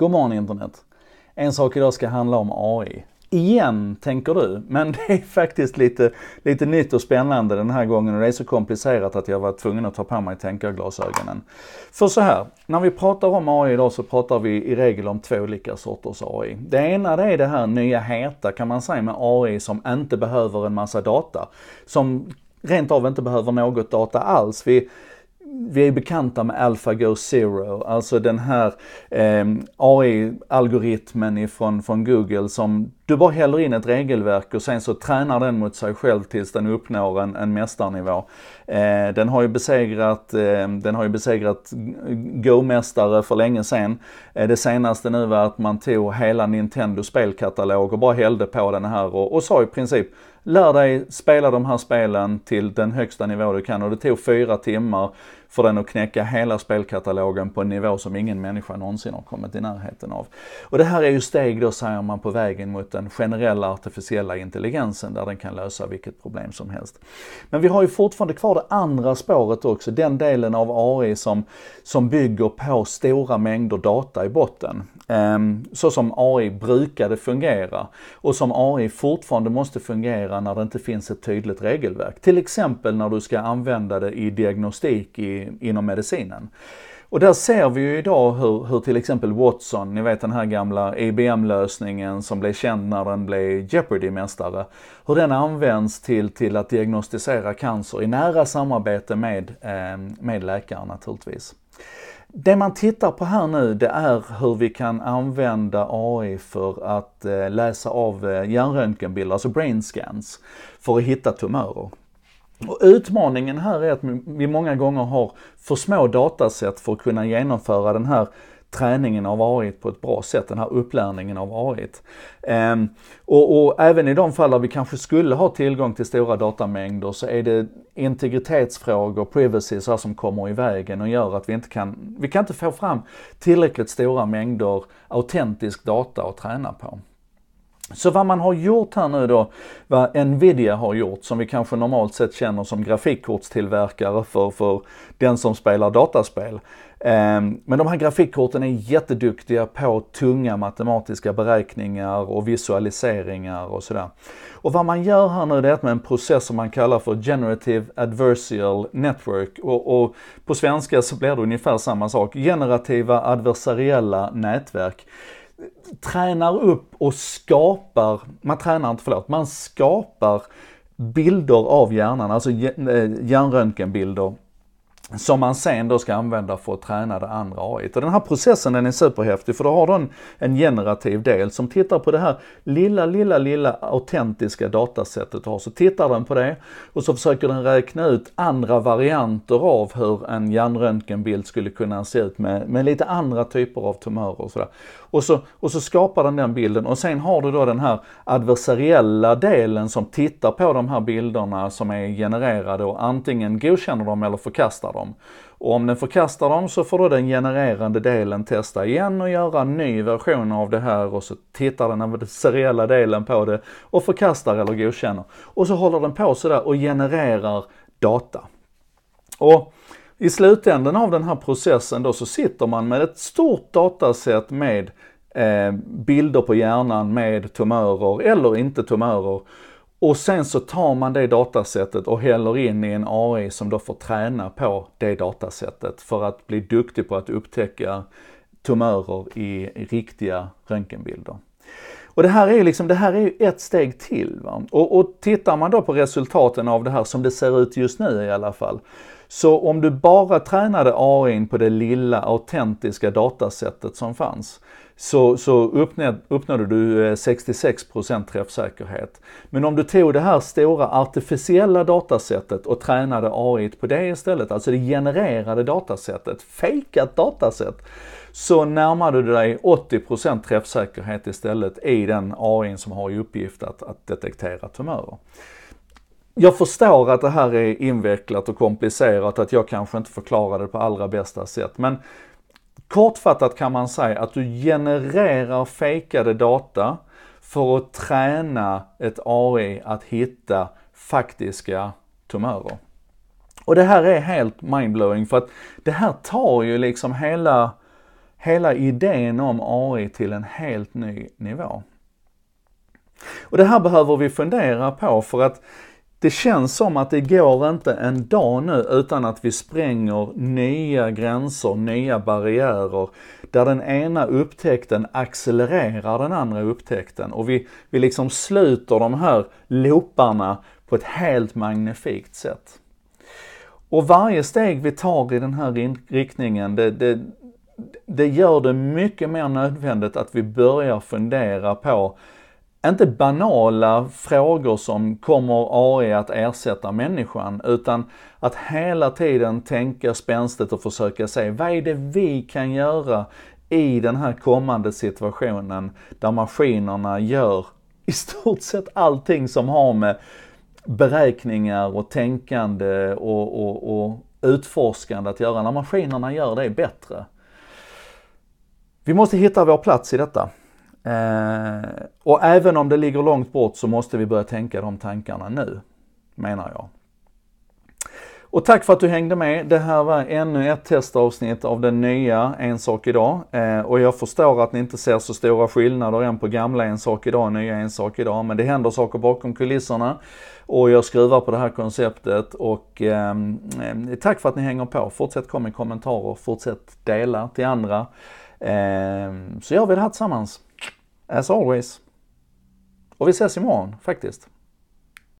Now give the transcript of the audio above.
God morgon internet! En sak idag ska handla om AI. Igen, tänker du. Men det är faktiskt lite, lite nytt och spännande den här gången och det är så komplicerat att jag var tvungen att ta på mig tänkarglasögonen. För så här, när vi pratar om AI idag så pratar vi i regel om två olika sorters AI. Det ena det är det här nya heta kan man säga med AI som inte behöver en massa data. Som rent av inte behöver något data alls. Vi, vi är bekanta med AlphaGo Zero, alltså den här eh, AI-algoritmen ifrån, från Google som du bara häller in ett regelverk och sen så tränar den mot sig själv tills den uppnår en, en mästarnivå. Eh, den, har ju besegrat, eh, den har ju besegrat Go-mästare för länge sedan. Eh, det senaste nu var att man tog hela Nintendo spelkatalog och bara hällde på den här och, och sa i princip lär dig spela de här spelen till den högsta nivå du kan och det tog fyra timmar för den att knäcka hela spelkatalogen på en nivå som ingen människa någonsin har kommit i närheten av. Och det här är ju steg då, säger man, på vägen mot den generella artificiella intelligensen där den kan lösa vilket problem som helst. Men vi har ju fortfarande kvar det andra spåret också, den delen av AI som, som bygger på stora mängder data i botten. Ehm, så som AI brukade fungera och som AI fortfarande måste fungera när det inte finns ett tydligt regelverk. Till exempel när du ska använda det i diagnostik i, inom medicinen. Och där ser vi ju idag hur, hur till exempel Watson, ni vet den här gamla IBM-lösningen e som blev känd när den blev Jeopardy-mästare, hur den används till, till att diagnostisera cancer i nära samarbete med, ehm, med läkare naturligtvis. Det man tittar på här nu det är hur vi kan använda AI för att eh, läsa av eh, hjärnröntgenbilder, alltså brain scans, för att hitta tumörer. Och utmaningen här är att vi många gånger har för små datasätt för att kunna genomföra den här träningen har varit på ett bra sätt, den här upplärningen har varit. Ehm, och, och, även i de fall där vi kanske skulle ha tillgång till stora datamängder så är det integritetsfrågor, privacy så som kommer i vägen och gör att vi inte kan, vi kan inte få fram tillräckligt stora mängder autentisk data att träna på. Så vad man har gjort här nu då, vad Nvidia har gjort, som vi kanske normalt sett känner som grafikkortstillverkare för, för den som spelar dataspel, Ehm, men de här grafikkorten är jätteduktiga på tunga matematiska beräkningar och visualiseringar och sådär. Och vad man gör här nu det är att med en process som man kallar för Generative Adversarial Network och, och på svenska så blir det ungefär samma sak. Generativa adversariella nätverk tränar upp och skapar, man tränar inte, förlåt, man skapar bilder av hjärnan, alltså eh, hjärnröntgenbilder som man sen då ska använda för att träna det andra AI. Och den här processen den är superhäftig för då har den en generativ del som tittar på det här lilla, lilla, lilla autentiska datasättet du har. Så tittar den på det och så försöker den räkna ut andra varianter av hur en hjärnröntgenbild skulle kunna se ut med, med lite andra typer av tumörer och sådär. Och så, och så skapar den den bilden och sen har du då den här adversariella delen som tittar på de här bilderna som är genererade och antingen godkänner dem eller förkastar dem. Och om den förkastar dem så får då den genererande delen testa igen och göra en ny version av det här och så tittar den seriella delen på det och förkastar eller godkänner. Och så håller den på sådär och genererar data. Och i slutändan av den här processen då så sitter man med ett stort dataset med eh, bilder på hjärnan med tumörer eller inte tumörer. Och sen så tar man det datasättet och häller in i en AI som då får träna på det datasättet för att bli duktig på att upptäcka tumörer i riktiga röntgenbilder. Och det här är ju liksom, det här är ju ett steg till. Va? Och, och tittar man då på resultaten av det här som det ser ut just nu i alla fall, så om du bara tränade AI på det lilla autentiska datasättet som fanns så, så uppnådde, uppnådde du 66% eh, träffsäkerhet. Men om du tog det här stora artificiella datasättet och tränade AI på det istället, alltså det genererade datasättet, fejkat datasätt, så närmade du dig 80% träffsäkerhet istället i den AI som har i uppgift att, att detektera tumörer jag förstår att det här är invecklat och komplicerat, att jag kanske inte förklarade det på allra bästa sätt. Men kortfattat kan man säga att du genererar fejkade data för att träna ett AI e att hitta faktiska tumörer. Och det här är helt mindblowing för att det här tar ju liksom hela, hela idén om AI e till en helt ny nivå. Och det här behöver vi fundera på för att det känns som att det går inte en dag nu utan att vi spränger nya gränser, nya barriärer. Där den ena upptäckten accelererar den andra upptäckten och vi, vi liksom sluter de här looparna på ett helt magnifikt sätt. Och varje steg vi tar i den här riktningen, det, det, det gör det mycket mer nödvändigt att vi börjar fundera på inte banala frågor som kommer AI att ersätta människan utan att hela tiden tänka spänstigt och försöka se vad är det vi kan göra i den här kommande situationen där maskinerna gör i stort sett allting som har med beräkningar och tänkande och, och, och utforskande att göra. När maskinerna gör det bättre. Vi måste hitta vår plats i detta. Eh, och även om det ligger långt bort så måste vi börja tänka de tankarna nu, menar jag. Och tack för att du hängde med. Det här var ännu ett testavsnitt av den nya En sak idag. Eh, och jag förstår att ni inte ser så stora skillnader än på gamla En sak idag och nya En sak idag. Men det händer saker bakom kulisserna och jag skruvar på det här konceptet. Och eh, tack för att ni hänger på. Fortsätt komma med kommentarer, fortsätt dela till andra. Eh, så gör vi det här tillsammans. As always. Och vi ses imorgon faktiskt.